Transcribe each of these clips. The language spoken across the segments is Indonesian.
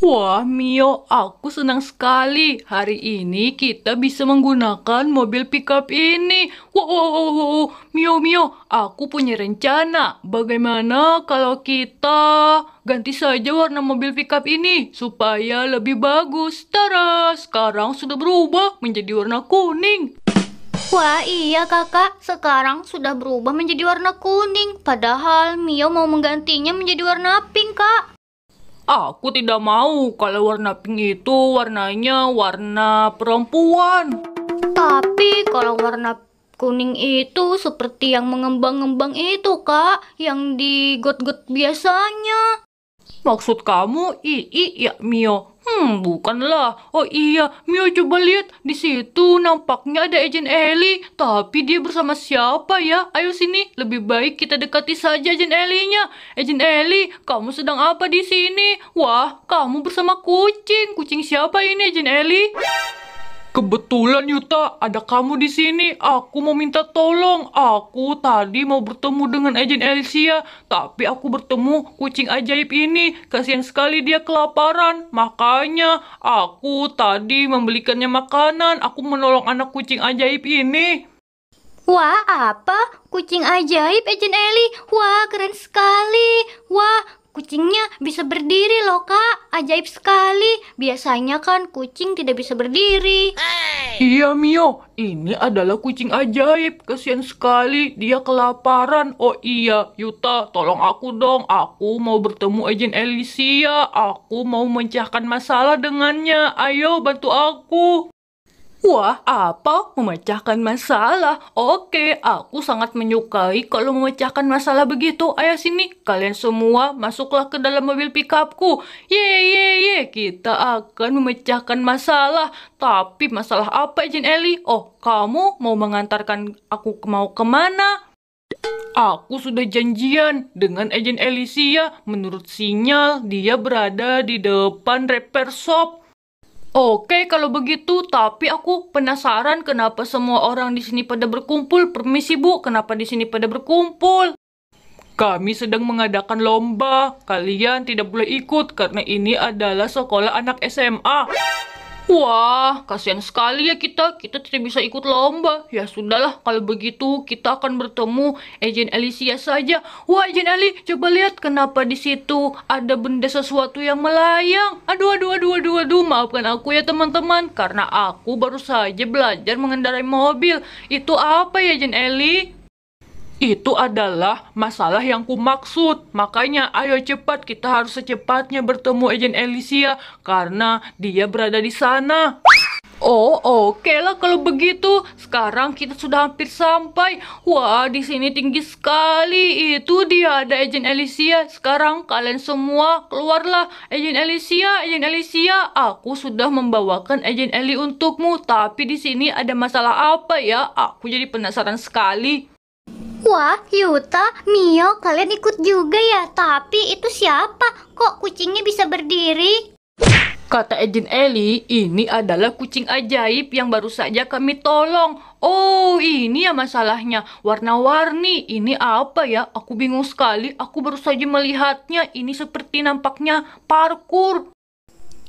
Wah, Mio, aku senang sekali. Hari ini kita bisa menggunakan mobil pickup ini. Wow, wow, wow, wow. Mio, Mio, aku punya rencana. Bagaimana kalau kita ganti saja warna mobil pickup ini supaya lebih bagus? Tara, sekarang sudah berubah menjadi warna kuning. Wah iya kakak, sekarang sudah berubah menjadi warna kuning Padahal Mio mau menggantinya menjadi warna pink kak Aku tidak mau kalau warna pink itu warnanya warna perempuan. Tapi kalau warna kuning itu seperti yang mengembang-ngembang itu, Kak, yang di got-got biasanya. Maksud kamu, i, i, ya, Mio, Hmm, bukanlah. Oh iya, Mio coba lihat. Di situ nampaknya ada Agent Ellie. Tapi dia bersama siapa ya? Ayo sini, lebih baik kita dekati saja Agent Ellie-nya. Agent Ellie, kamu sedang apa di sini? Wah, kamu bersama kucing. Kucing siapa ini, Agent Ellie? Kebetulan Yuta, ada kamu di sini. Aku mau minta tolong. Aku tadi mau bertemu dengan agen Elsia, tapi aku bertemu kucing ajaib ini. Kasihan sekali dia kelaparan. Makanya aku tadi membelikannya makanan. Aku menolong anak kucing ajaib ini. Wah, apa? Kucing ajaib, Agent Ellie. Wah, keren sekali. Wah, Kucingnya bisa berdiri loh kak, ajaib sekali. Biasanya kan kucing tidak bisa berdiri. Hey. Iya Mio, ini adalah kucing ajaib. Kesian sekali, dia kelaparan. Oh iya, Yuta, tolong aku dong. Aku mau bertemu agen Elisia. Aku mau mencahkan masalah dengannya. Ayo bantu aku. Wah, apa? Memecahkan masalah? Oke, aku sangat menyukai kalau memecahkan masalah begitu. Ayo sini, kalian semua masuklah ke dalam mobil pickupku. Ye, ye, ye, kita akan memecahkan masalah. Tapi masalah apa, Jin Eli? Oh, kamu mau mengantarkan aku ke mau kemana? Aku sudah janjian dengan agen Elysia. Menurut sinyal, dia berada di depan repair shop. Oke, kalau begitu, tapi aku penasaran kenapa semua orang di sini pada berkumpul. Permisi, Bu, kenapa di sini pada berkumpul? Kami sedang mengadakan lomba. Kalian tidak boleh ikut karena ini adalah sekolah anak SMA. Wah, kasihan sekali ya kita. Kita tidak bisa ikut lomba. Ya sudahlah, kalau begitu kita akan bertemu Ejen Alicia saja. Wah, Ejen Ali, coba lihat kenapa di situ ada benda sesuatu yang melayang. Aduh, aduh, aduh, aduh, aduh. Maafkan aku ya teman-teman, karena aku baru saja belajar mengendarai mobil. Itu apa ya, Ejen Ali? Itu adalah masalah yang kumaksud. Makanya ayo cepat kita harus secepatnya bertemu agen Elysia karena dia berada di sana. Oh, oke okay lah kalau begitu. Sekarang kita sudah hampir sampai. Wah, di sini tinggi sekali. Itu dia ada Agent Elysia. Sekarang kalian semua keluarlah. Agent Elysia, Agent Elysia, aku sudah membawakan Agent Eli untukmu. Tapi di sini ada masalah apa ya? Aku jadi penasaran sekali. Wah, Yuta, Mio, kalian ikut juga ya. Tapi itu siapa? Kok kucingnya bisa berdiri? Kata Ejin Eli, ini adalah kucing ajaib yang baru saja kami tolong. Oh, ini ya masalahnya. Warna-warni, ini apa ya? Aku bingung sekali. Aku baru saja melihatnya. Ini seperti nampaknya parkur.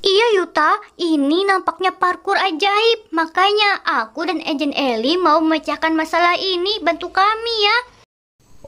Iya Yuta, ini nampaknya parkur ajaib. Makanya aku dan Agent Eli mau memecahkan masalah ini. Bantu kami ya.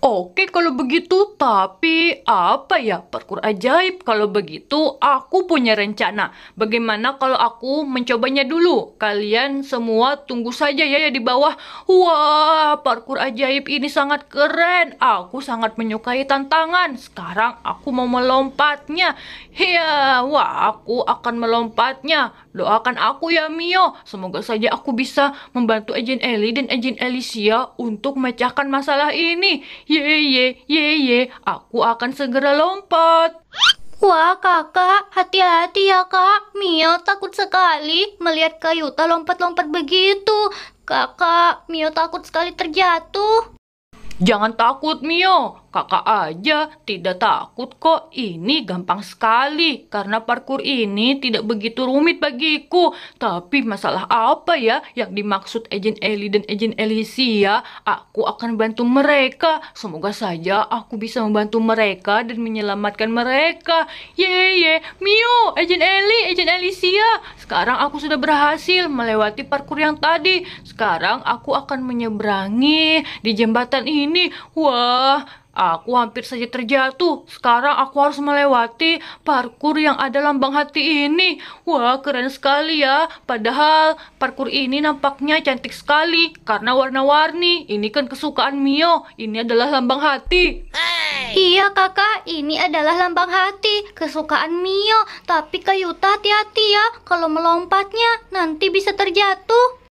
Oke kalau begitu, tapi apa ya? Parkur ajaib. Kalau begitu, aku punya rencana. Bagaimana kalau aku mencobanya dulu? Kalian semua tunggu saja ya, ya di bawah. Wah, parkur ajaib ini sangat keren. Aku sangat menyukai tantangan. Sekarang aku mau melompatnya. Iya, wah aku akan melompatnya. Doakan aku ya Mio. Semoga saja aku bisa membantu Agent Ellie dan Agent Alicia untuk memecahkan masalah ini. Ye ye ye ye, aku akan segera lompat. Wah kakak, hati-hati ya kak. Mio takut sekali melihat Kayuta lompat-lompat begitu. Kakak, Mio takut sekali terjatuh. Jangan takut Mio, Kakak aja tidak takut kok, ini gampang sekali karena parkur ini tidak begitu rumit bagiku. Tapi masalah apa ya yang dimaksud Agent Ellie dan Agent Elysia? Aku akan bantu mereka. Semoga saja aku bisa membantu mereka dan menyelamatkan mereka. Ye ye, Mio, Agent Ellie, Agent Elysia. Sekarang aku sudah berhasil melewati parkur yang tadi. Sekarang aku akan menyeberangi di jembatan ini. Wah, Aku hampir saja terjatuh. Sekarang aku harus melewati parkur yang ada lambang hati ini. Wah, keren sekali ya. Padahal parkur ini nampaknya cantik sekali karena warna-warni. Ini kan kesukaan Mio. Ini adalah lambang hati. Hey. Iya, Kakak. Ini adalah lambang hati, kesukaan Mio. Tapi Kayuta hati-hati ya kalau melompatnya. Nanti bisa terjatuh.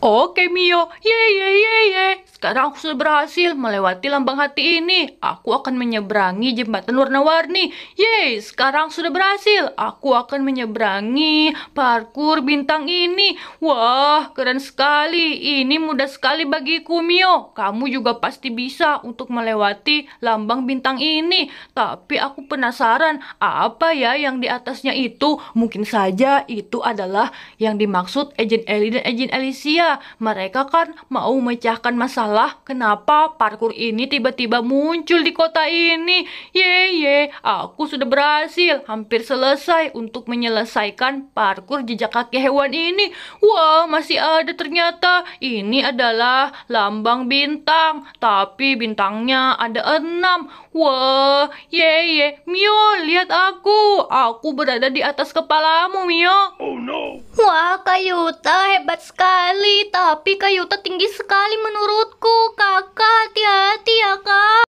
Oke, Mio. Ye ye ye ye. Sekarang aku sudah berhasil melewati lambang hati ini. Aku akan menyeberangi jembatan warna-warni. Yeay, sekarang sudah berhasil. Aku akan menyeberangi parkur bintang ini. Wah, keren sekali. Ini mudah sekali bagi Kumio Kamu juga pasti bisa untuk melewati lambang bintang ini. Tapi aku penasaran, apa ya yang di atasnya itu? Mungkin saja itu adalah yang dimaksud Agent Ellie dan Agent Alicia. Mereka kan mau mecahkan masalah lah kenapa parkur ini tiba-tiba muncul di kota ini. Ye ye, aku sudah berhasil hampir selesai untuk menyelesaikan parkur jejak kaki hewan ini. Wah, masih ada ternyata. Ini adalah lambang bintang, tapi bintangnya ada enam. Wah, ye ye, Mio, lihat aku. Aku berada di atas kepalamu, Mio. Oh no. Wah, Kayuta hebat sekali, tapi Kayuta tinggi sekali menurut aku, kakak hati-hati ya kak.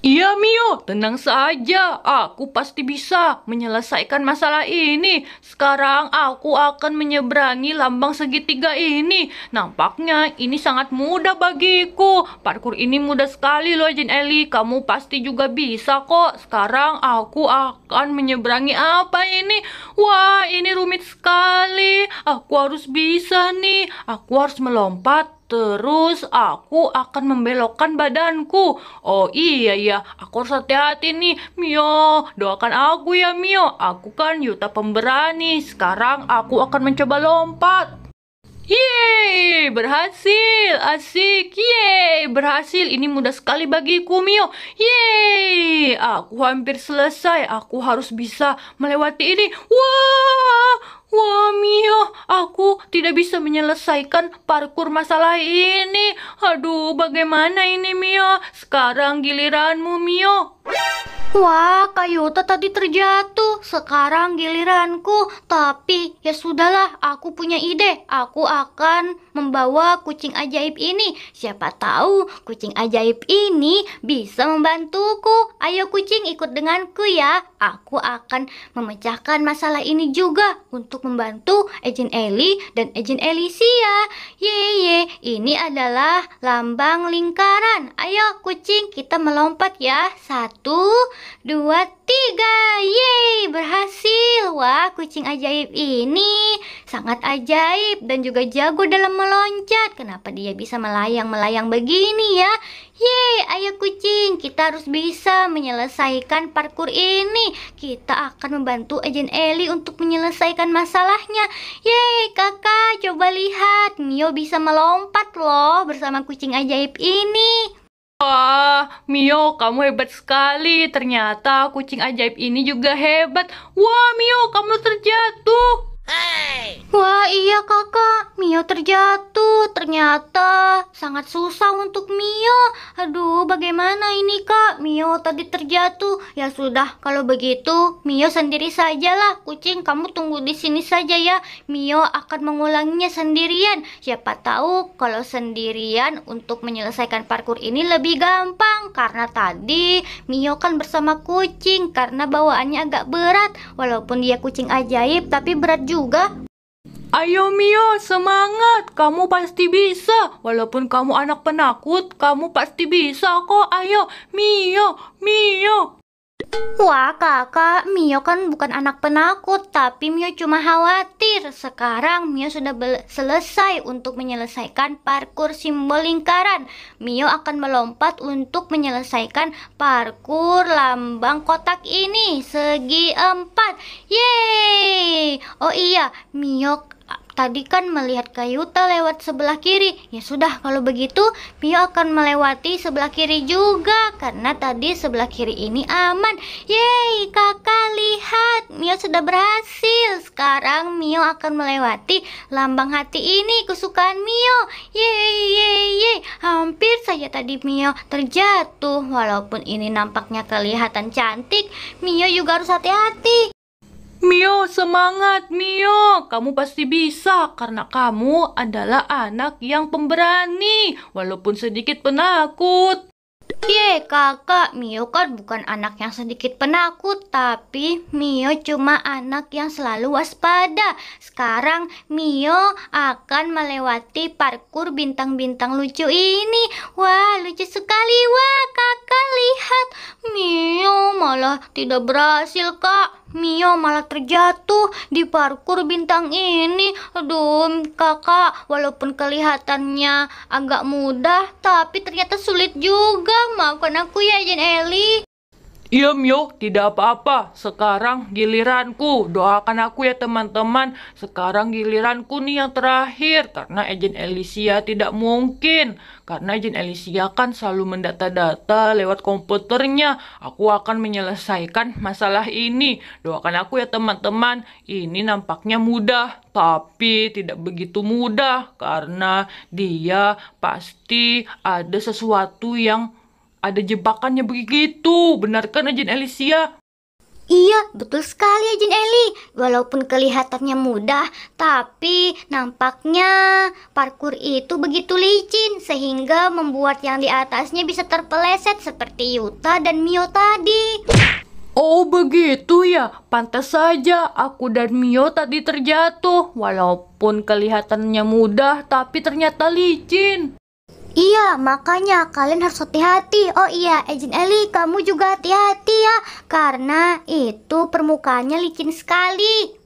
Iya Mio, tenang saja. Aku pasti bisa menyelesaikan masalah ini. Sekarang aku akan menyeberangi lambang segitiga ini. Nampaknya ini sangat mudah bagiku. Parkur ini mudah sekali loh Jin Eli. Kamu pasti juga bisa kok. Sekarang aku akan menyeberangi apa ini? Wah, ini rumit sekali. Aku harus bisa nih. Aku harus melompat Terus aku akan membelokkan badanku. Oh iya ya, aku harus hati-hati nih. Mio, doakan aku ya Mio. Aku kan Yuta pemberani. Sekarang aku akan mencoba lompat. Yeay, berhasil, asik, yeay, berhasil, ini mudah sekali bagiku Mio, yeay, aku hampir selesai, aku harus bisa melewati ini, wah, wow. Wah Mio, aku tidak bisa menyelesaikan parkur masalah ini. Aduh, bagaimana ini Mio? Sekarang giliranmu Mio. Wah, Kak Yuta tadi terjatuh. Sekarang giliranku. Tapi ya sudahlah, aku punya ide. Aku akan membawa kucing ajaib ini. Siapa tahu kucing ajaib ini bisa membantuku. Ayo kucing ikut denganku ya. Aku akan memecahkan masalah ini juga untuk membantu Ejen Eli dan Agent Elisia. Yeye, ini adalah lambang lingkaran. Ayo kucing, kita melompat ya. Satu satu, dua, tiga. Yeay, berhasil. Wah, kucing ajaib ini sangat ajaib dan juga jago dalam meloncat. Kenapa dia bisa melayang-melayang begini ya? Yeay, ayo kucing, kita harus bisa menyelesaikan parkur ini. Kita akan membantu Ejen Eli untuk menyelesaikan masalahnya. Yeay, kakak, coba lihat. Mio bisa melompat loh bersama kucing ajaib ini. Wah, Mio, kamu hebat sekali. Ternyata kucing ajaib ini juga hebat. Wah, Mio, kamu terjatuh. Wah iya kakak, Mio terjatuh. Ternyata sangat susah untuk Mio. Aduh, bagaimana ini kak? Mio tadi terjatuh. Ya sudah, kalau begitu Mio sendiri sajalah. Kucing, kamu tunggu di sini saja ya. Mio akan mengulanginya sendirian. Siapa tahu kalau sendirian untuk menyelesaikan parkur ini lebih gampang. Karena tadi Mio kan bersama kucing karena bawaannya agak berat. Walaupun dia kucing ajaib tapi berat juga juga. Ayo Mio, semangat. Kamu pasti bisa. Walaupun kamu anak penakut, kamu pasti bisa kok. Ayo, Mio, Mio. Wah kakak, Mio kan bukan anak penakut, tapi Mio cuma khawatir. Sekarang Mio sudah selesai untuk menyelesaikan parkur simbol lingkaran. Mio akan melompat untuk menyelesaikan parkur lambang kotak ini, segi empat. Yeay! Oh iya, Mio Tadi kan melihat Kayuta lewat sebelah kiri. Ya sudah, kalau begitu Mio akan melewati sebelah kiri juga. Karena tadi sebelah kiri ini aman. Yeay, kakak lihat. Mio sudah berhasil. Sekarang Mio akan melewati lambang hati ini. Kesukaan Mio. Yeay, yeay, yeay. Hampir saja tadi Mio terjatuh. Walaupun ini nampaknya kelihatan cantik, Mio juga harus hati-hati. Mio, semangat Mio. Kamu pasti bisa karena kamu adalah anak yang pemberani walaupun sedikit penakut. Ye, kakak, Mio kan bukan anak yang sedikit penakut, tapi Mio cuma anak yang selalu waspada. Sekarang Mio akan melewati parkur bintang-bintang lucu ini. Wah, lucu sekali. Wah, kakak lihat. Mio malah tidak berhasil, kak. Mio malah terjatuh di parkur bintang ini. Aduh, kakak, walaupun kelihatannya agak mudah, tapi ternyata sulit juga. Maafkan aku ya, Jen Eli. Iya Mio, tidak apa-apa. Sekarang giliranku. Doakan aku ya teman-teman. Sekarang giliranku nih yang terakhir. Karena Agent Elysia tidak mungkin. Karena Agent Elysia kan selalu mendata data lewat komputernya. Aku akan menyelesaikan masalah ini. Doakan aku ya teman-teman. Ini nampaknya mudah. Tapi tidak begitu mudah. Karena dia pasti ada sesuatu yang ada jebakannya begitu, benar kan Ajin Alicia? Iya, betul sekali Ajin ya, Eli. Walaupun kelihatannya mudah, tapi nampaknya parkur itu begitu licin sehingga membuat yang di atasnya bisa terpeleset seperti Yuta dan Mio tadi. Oh begitu ya, pantas saja aku dan Mio tadi terjatuh Walaupun kelihatannya mudah tapi ternyata licin Iya, makanya kalian harus hati-hati. Oh iya, Ejin Eli, kamu juga hati-hati ya, karena itu permukaannya licin sekali.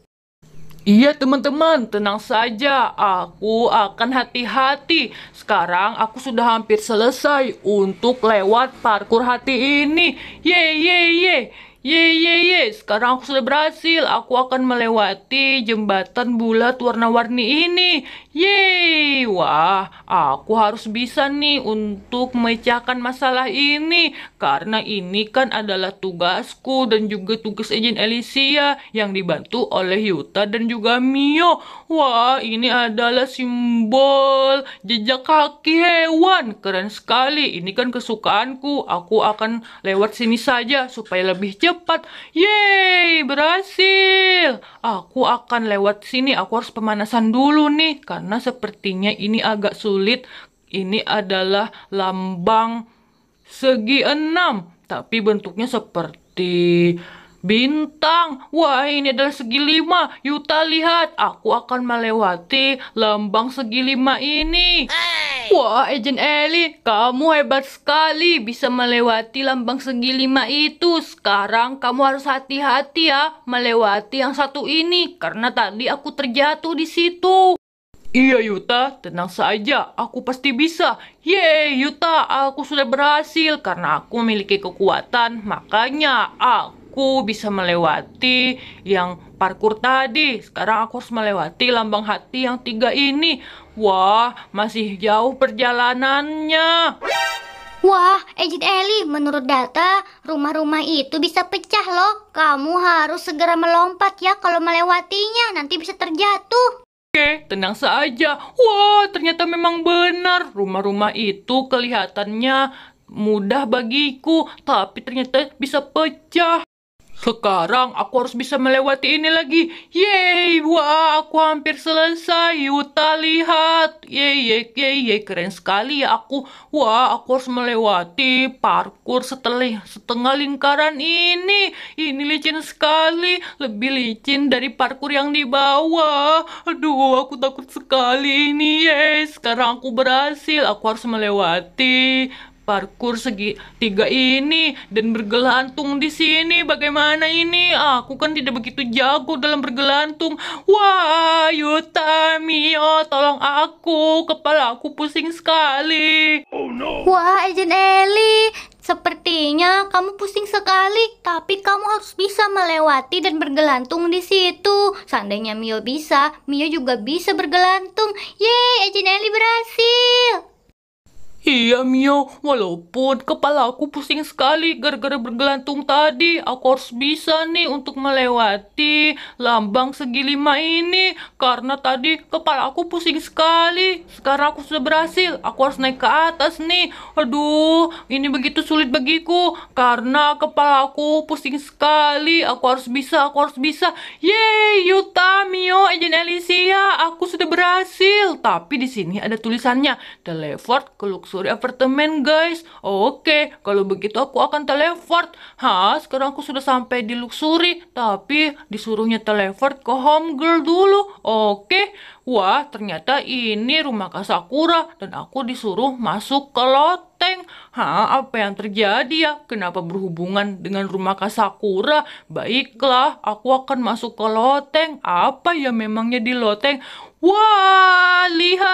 Iya teman-teman, tenang saja, aku akan hati-hati. Sekarang aku sudah hampir selesai untuk lewat parkur hati ini. Ye ye ye. Ye ye ye, sekarang aku sudah berhasil. Aku akan melewati jembatan bulat warna-warni ini. Ye, wah, aku harus bisa nih untuk memecahkan masalah ini karena ini kan adalah tugasku dan juga tugas Ejen Elysia yang dibantu oleh Yuta dan juga Mio. Wah, ini adalah simbol jejak kaki hewan. Keren sekali. Ini kan kesukaanku. Aku akan lewat sini saja supaya lebih cepat cepat. Yeay, berhasil. Aku akan lewat sini. Aku harus pemanasan dulu nih. Karena sepertinya ini agak sulit. Ini adalah lambang segi enam. Tapi bentuknya seperti Bintang, wah ini adalah segi lima. Yuta lihat, aku akan melewati lambang segi lima ini. Hey. Wah, Agent Ellie, kamu hebat sekali bisa melewati lambang segi lima itu. Sekarang kamu harus hati-hati ya melewati yang satu ini, karena tadi aku terjatuh di situ. Iya Yuta, tenang saja, aku pasti bisa. Yeay Yuta, aku sudah berhasil karena aku memiliki kekuatan, makanya aku aku bisa melewati yang parkur tadi. Sekarang aku harus melewati lambang hati yang tiga ini. Wah, masih jauh perjalanannya. Wah, Ejit Eli, menurut data, rumah-rumah itu bisa pecah loh. Kamu harus segera melompat ya kalau melewatinya, nanti bisa terjatuh. Oke, tenang saja. Wah, ternyata memang benar. Rumah-rumah itu kelihatannya mudah bagiku, tapi ternyata bisa pecah. Sekarang aku harus bisa melewati ini lagi. Yeay, wah aku hampir selesai. Yuta lihat. Yeay, yeay, yeay, yeay. keren sekali ya aku. Wah, aku harus melewati parkur setelah setengah lingkaran ini. Ini licin sekali, lebih licin dari parkur yang di bawah. Aduh, aku takut sekali ini. Yeay, sekarang aku berhasil. Aku harus melewati parkur segi tiga ini dan bergelantung di sini. Bagaimana ini? Aku kan tidak begitu jago dalam bergelantung. Wah, Yuta, Mio, tolong aku. Kepala aku pusing sekali. Oh no. Wah, Agent Ellie, Sepertinya kamu pusing sekali, tapi kamu harus bisa melewati dan bergelantung di situ. Seandainya Mio bisa, Mio juga bisa bergelantung. Yeay, Agent Ellie berhasil! Iya Mio, walaupun kepala aku pusing sekali gara-gara bergelantung tadi, aku harus bisa nih untuk melewati lambang segi lima ini. Karena tadi kepala aku pusing sekali, sekarang aku sudah berhasil, aku harus naik ke atas nih. Aduh, ini begitu sulit bagiku, karena kepala aku pusing sekali, aku harus bisa, aku harus bisa. Yeay, Yuta, Mio, Ejen Alicia, aku sudah berhasil. Tapi di sini ada tulisannya, Teleport ke Luxembourg suri apartemen guys. Oke, okay. kalau begitu aku akan teleport. Ha, sekarang aku sudah sampai di Luxury, tapi disuruhnya teleport ke home girl dulu. Oke, okay. wah ternyata ini rumah Kasakura dan aku disuruh masuk ke loteng. Ha, apa yang terjadi ya? Kenapa berhubungan dengan rumah Kasakura? Baiklah, aku akan masuk ke loteng. Apa ya memangnya di loteng? Wah, lihat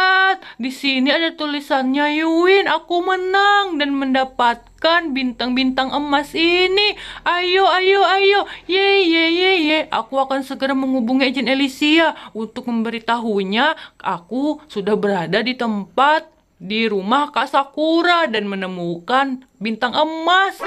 di sini ada tulisannya Yuin aku menang dan mendapatkan bintang-bintang emas ini. Ayo, ayo, ayo. Ye, ye, ye, ye. Aku akan segera menghubungi agen Elisia untuk memberitahunya aku sudah berada di tempat di rumah Kak Sakura dan menemukan bintang emas.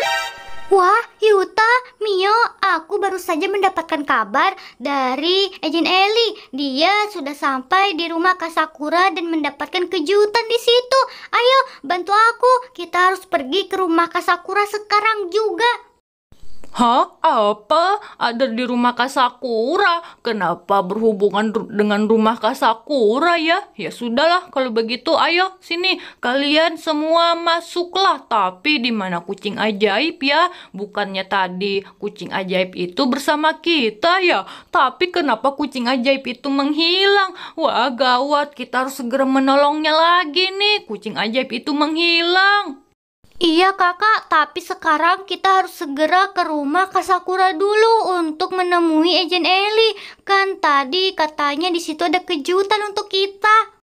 Wah, Yuta, Mio, aku baru saja mendapatkan kabar dari Agent Eli. Dia sudah sampai di rumah Kasakura dan mendapatkan kejutan di situ. Ayo, bantu aku. Kita harus pergi ke rumah Kasakura sekarang juga. Hah? Apa? Ada di rumah Kasakura? Kenapa berhubungan ru dengan rumah Kasakura ya? Ya sudahlah, kalau begitu ayo sini. Kalian semua masuklah. Tapi di mana kucing ajaib ya? Bukannya tadi kucing ajaib itu bersama kita ya? Tapi kenapa kucing ajaib itu menghilang? Wah gawat, kita harus segera menolongnya lagi nih. Kucing ajaib itu menghilang. Iya kakak, tapi sekarang kita harus segera ke rumah Kasakura dulu untuk menemui Agent Eli. Kan tadi katanya di situ ada kejutan untuk kita.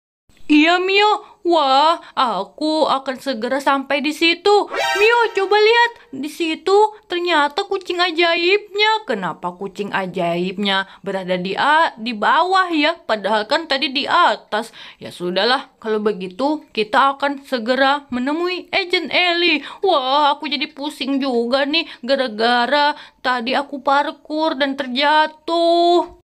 Iya Mio, Wah, aku akan segera sampai di situ. Mio, coba lihat. Di situ ternyata kucing ajaibnya. Kenapa kucing ajaibnya berada di A, di bawah ya? Padahal kan tadi di atas. Ya sudahlah, kalau begitu kita akan segera menemui Agent Ellie. Wah, aku jadi pusing juga nih gara-gara tadi aku parkur dan terjatuh.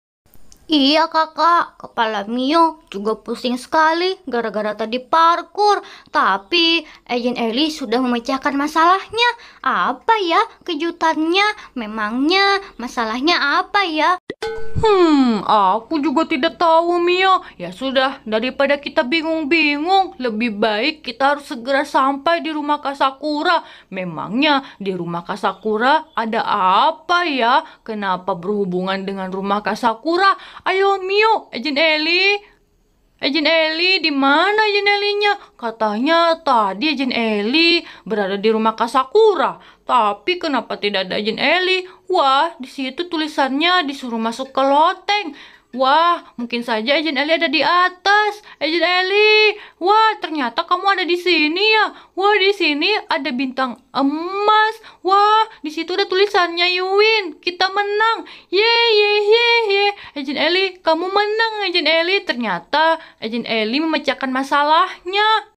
Iya kakak, kepala Mio juga pusing sekali gara-gara tadi parkur. Tapi Ejen Ellie sudah memecahkan masalahnya. Apa ya kejutannya? Memangnya masalahnya apa ya? Hmm, aku juga tidak tahu Mio. Ya sudah, daripada kita bingung-bingung, lebih baik kita harus segera sampai di rumah Kasakura. Memangnya di rumah Kasakura ada apa ya? Kenapa berhubungan dengan rumah Kasakura? Ayo Mio, Agent Eli. Agent Eli, di mana Agent Elinya? Katanya tadi Agent Eli berada di rumah Kasakura. Tapi kenapa tidak ada Agent Eli? Wah, di situ tulisannya disuruh masuk ke loteng. Wah, mungkin saja Agent Ellie ada di atas. Agent Ellie, wah ternyata kamu ada di sini ya. Wah, di sini ada bintang emas. Wah, di situ ada tulisannya you win. Kita menang. Ye ye ye ye. Agent Ellie, kamu menang Agent Ellie. Ternyata Agent Ellie memecahkan masalahnya.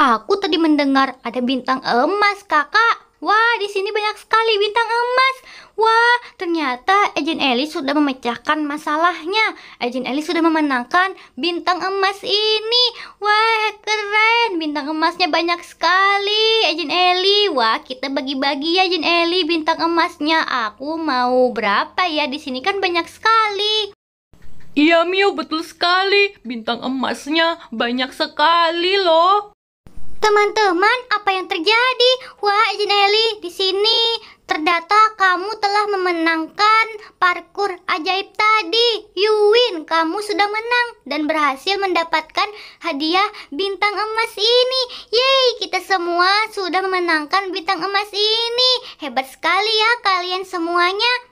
Aku tadi mendengar ada bintang emas, Kakak. Wah, di sini banyak sekali bintang emas. Wah, ternyata Agent Eli sudah memecahkan masalahnya. Agent Eli sudah memenangkan bintang emas ini. Wah, keren. Bintang emasnya banyak sekali, Agent Eli, Wah, kita bagi-bagi ya, Agent Eli bintang emasnya. Aku mau berapa ya? Di sini kan banyak sekali. Iya, Mio, betul sekali. Bintang emasnya banyak sekali loh. Teman-teman, apa yang terjadi? Wah, Agent Eli, di sini Terdata kamu telah memenangkan parkur ajaib tadi. Yuwin, kamu sudah menang dan berhasil mendapatkan hadiah bintang emas ini. Yeay, kita semua sudah memenangkan bintang emas ini. Hebat sekali ya kalian semuanya.